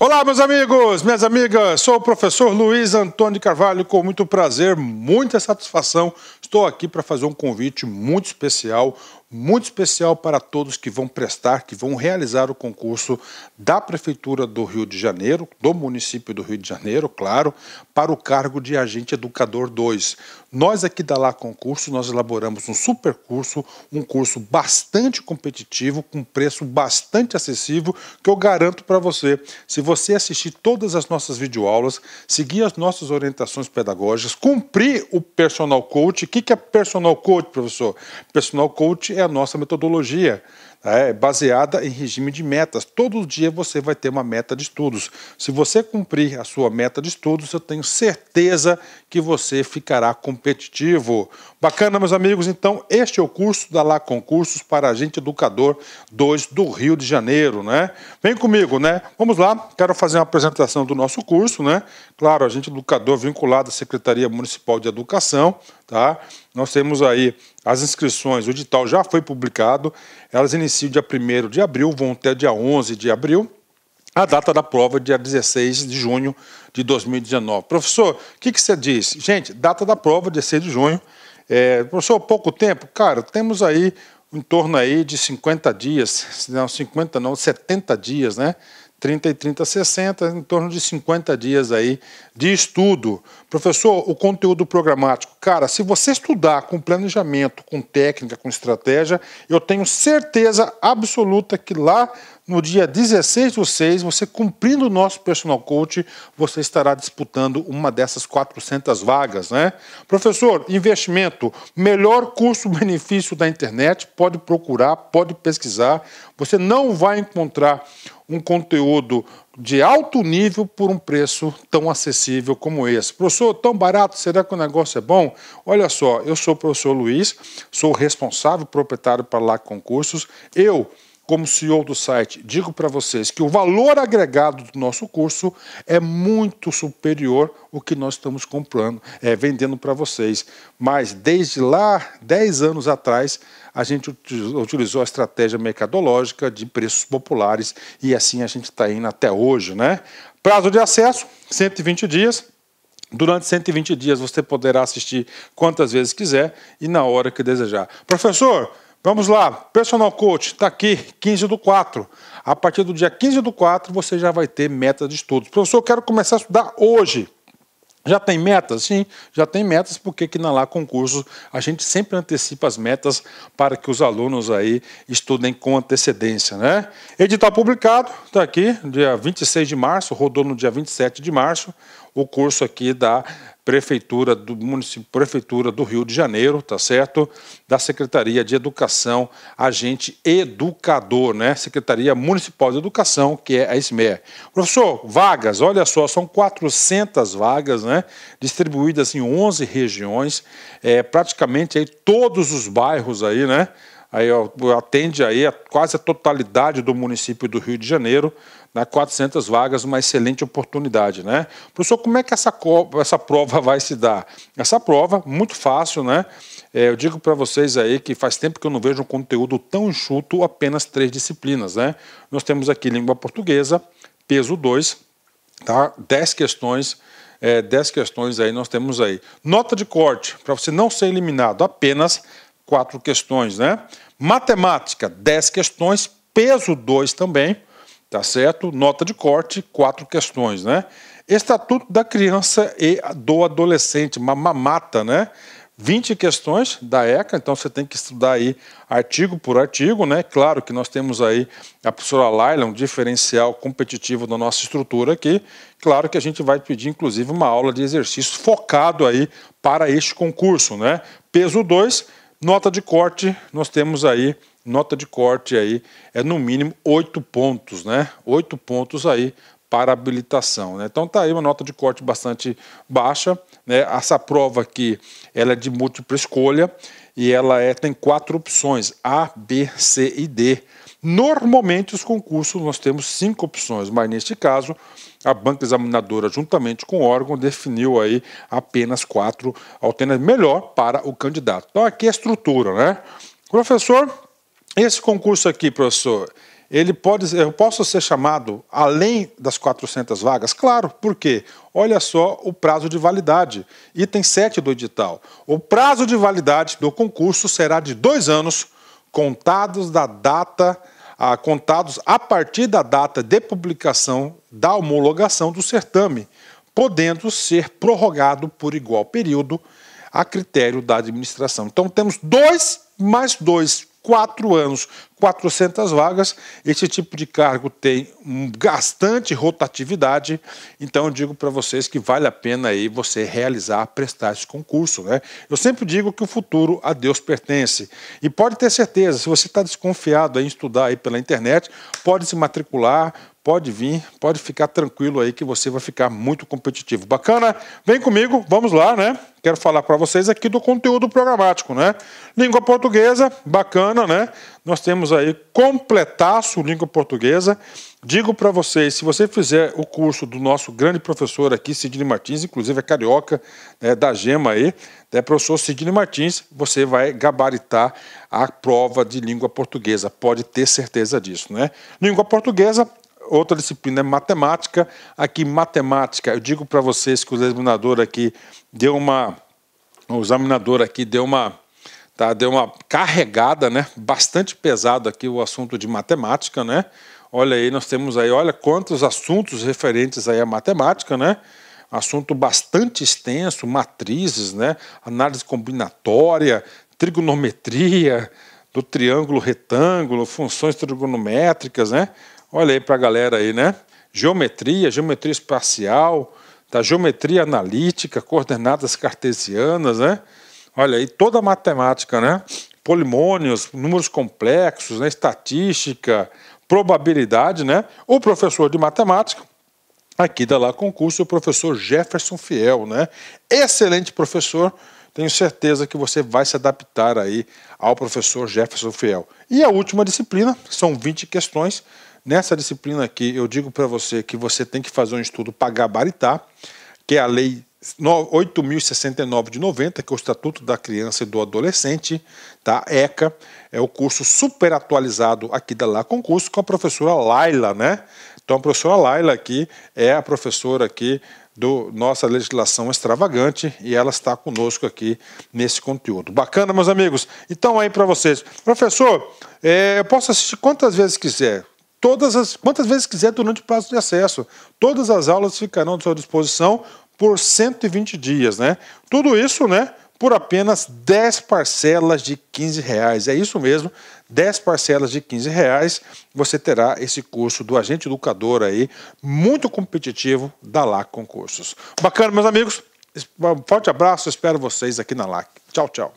Olá, meus amigos, minhas amigas. Sou o professor Luiz Antônio Carvalho. Com muito prazer, muita satisfação, estou aqui para fazer um convite muito especial, muito especial para todos que vão prestar, que vão realizar o concurso da Prefeitura do Rio de Janeiro, do município do Rio de Janeiro, claro, para o cargo de agente educador 2. Nós aqui da Lá Concurso, nós elaboramos um super curso, um curso bastante competitivo, com preço bastante acessível, que eu garanto para você, se você assistir todas as nossas videoaulas, seguir as nossas orientações pedagógicas, cumprir o personal coach, o que é personal coach, professor? Personal coach é a nossa metodologia, é, baseada em regime de metas. Todo dia você vai ter uma meta de estudos. Se você cumprir a sua meta de estudos, eu tenho certeza que você ficará competitivo. Bacana, meus amigos? Então, este é o curso da Lá Concursos para Agente Educador 2 do Rio de Janeiro, né? Vem comigo, né? Vamos lá, quero fazer uma apresentação do nosso curso, né? Claro, Agente Educador vinculado à Secretaria Municipal de Educação. Tá? Nós temos aí as inscrições, o edital já foi publicado, elas iniciam dia 1 de abril, vão até dia 11 de abril, a data da prova dia 16 de junho de 2019. Professor, o que, que você diz? Gente, data da prova, 16 de junho. É, professor, pouco tempo? Cara, temos aí em torno aí de 50 dias, não 50 não, 70 dias, né? 30 e 30 60, em torno de 50 dias aí de estudo. Professor, o conteúdo programático, cara, se você estudar com planejamento, com técnica, com estratégia, eu tenho certeza absoluta que lá no dia 16 do 6, você cumprindo o nosso personal coach, você estará disputando uma dessas 400 vagas, né? Professor, investimento, melhor custo-benefício da internet, pode procurar, pode pesquisar. Você não vai encontrar um conteúdo de alto nível por um preço tão acessível como esse. Professor, tão barato, será que o negócio é bom? Olha só, eu sou o professor Luiz, sou responsável proprietário para lá concursos. Eu como CEO do site, digo para vocês que o valor agregado do nosso curso é muito superior ao que nós estamos comprando, é, vendendo para vocês. Mas desde lá, 10 anos atrás, a gente utilizou a estratégia mercadológica de preços populares e assim a gente está indo até hoje. Né? Prazo de acesso, 120 dias. Durante 120 dias você poderá assistir quantas vezes quiser e na hora que desejar. Professor, Vamos lá, personal coach, está aqui, 15 do 4. A partir do dia 15 do 4, você já vai ter metas de estudos. Professor, eu quero começar a estudar hoje. Já tem metas? Sim, já tem metas, porque aqui na Lá Concursos a gente sempre antecipa as metas para que os alunos aí estudem com antecedência, né? Edital publicado, está aqui, dia 26 de março, rodou no dia 27 de março o curso aqui da Prefeitura do município, Prefeitura do Rio de Janeiro, tá certo? Da Secretaria de Educação, agente educador, né? Secretaria Municipal de Educação, que é a SMER. Professor, vagas, olha só, são 400 vagas, né? Distribuídas em 11 regiões, é, praticamente aí todos os bairros aí, né? Aí ó, atende aí a quase a totalidade do município do Rio de Janeiro né, 400 vagas, uma excelente oportunidade. Né? Professor, como é que essa, essa prova vai se dar? Essa prova, muito fácil, né? É, eu digo para vocês aí que faz tempo que eu não vejo um conteúdo tão enxuto, apenas três disciplinas. Né? Nós temos aqui língua portuguesa, peso 2, tá? 10 questões é, 10 questões aí nós temos aí. Nota de corte, para você não ser eliminado, apenas quatro questões, né? Matemática, 10 questões, peso 2 também. Tá certo? Nota de corte, quatro questões, né? Estatuto da Criança e do Adolescente, uma mamata, né? 20 questões da ECA, então você tem que estudar aí artigo por artigo, né? Claro que nós temos aí a professora Laila, um diferencial competitivo da nossa estrutura aqui. Claro que a gente vai pedir, inclusive, uma aula de exercício focado aí para este concurso, né? Peso 2, Nota de corte, nós temos aí, nota de corte aí é no mínimo oito pontos, né? Oito pontos aí para habilitação, né? Então tá aí uma nota de corte bastante baixa, né? Essa prova aqui, ela é de múltipla escolha e ela é, tem quatro opções, A, B, C e D. Normalmente os concursos nós temos cinco opções, mas neste caso a banca examinadora, juntamente com o órgão, definiu aí apenas quatro alternativas melhor para o candidato. Então aqui é a estrutura, né? Professor, esse concurso aqui, professor, ele pode, eu posso ser chamado além das 400 vagas? Claro, por quê? Olha só o prazo de validade, item 7 do edital. O prazo de validade do concurso será de dois anos, contados da data contados a partir da data de publicação da homologação do certame, podendo ser prorrogado por igual período a critério da administração. Então temos dois mais dois quatro anos, 400 vagas. Esse tipo de cargo tem bastante rotatividade, então eu digo para vocês que vale a pena aí você realizar, prestar esse concurso. Né? Eu sempre digo que o futuro a Deus pertence. E pode ter certeza, se você está desconfiado em estudar aí pela internet, pode se matricular, pode vir, pode ficar tranquilo aí que você vai ficar muito competitivo. Bacana? Vem comigo, vamos lá, né? Quero falar para vocês aqui do conteúdo programático, né? Língua portuguesa, bacana, né? Nós temos aí completaço língua portuguesa. Digo para vocês, se você fizer o curso do nosso grande professor aqui, Sidney Martins, inclusive é carioca né, da Gema aí, né, professor Sidney Martins, você vai gabaritar a prova de língua portuguesa. Pode ter certeza disso, né? Língua portuguesa outra disciplina é matemática. Aqui, matemática, eu digo para vocês que o examinador aqui deu uma. O examinador aqui deu uma. Tá, deu uma carregada, né? Bastante pesado aqui o assunto de matemática, né? Olha aí, nós temos aí, olha quantos assuntos referentes aí à matemática, né? Assunto bastante extenso, matrizes, né? Análise combinatória, trigonometria, do triângulo retângulo, funções trigonométricas, né? Olha aí para a galera aí, né? Geometria, geometria espacial, tá? geometria analítica, coordenadas cartesianas, né? Olha aí, toda a matemática, né? Polimônios, números complexos, né? estatística, probabilidade, né? O professor de matemática, aqui da Lá Concurso, o professor Jefferson Fiel, né? Excelente professor, tenho certeza que você vai se adaptar aí ao professor Jefferson Fiel. E a última disciplina, são 20 questões, Nessa disciplina aqui, eu digo para você que você tem que fazer um estudo para gabaritar, que é a Lei 8.069 de 90, que é o Estatuto da Criança e do Adolescente, tá? ECA, é o curso super atualizado aqui da Lá Concurso com a professora Laila, né? Então a professora Laila aqui é a professora aqui do nossa legislação extravagante e ela está conosco aqui nesse conteúdo. Bacana, meus amigos? Então aí para vocês. Professor, é, eu posso assistir quantas vezes quiser todas as quantas vezes quiser durante o prazo de acesso. Todas as aulas ficarão à sua disposição por 120 dias, né? Tudo isso, né? Por apenas 10 parcelas de 15 reais. É isso mesmo, 10 parcelas de 15 reais. Você terá esse curso do agente educador aí, muito competitivo da LAC Concursos. Bacana, meus amigos. Um forte abraço, espero vocês aqui na LAC. Tchau, tchau.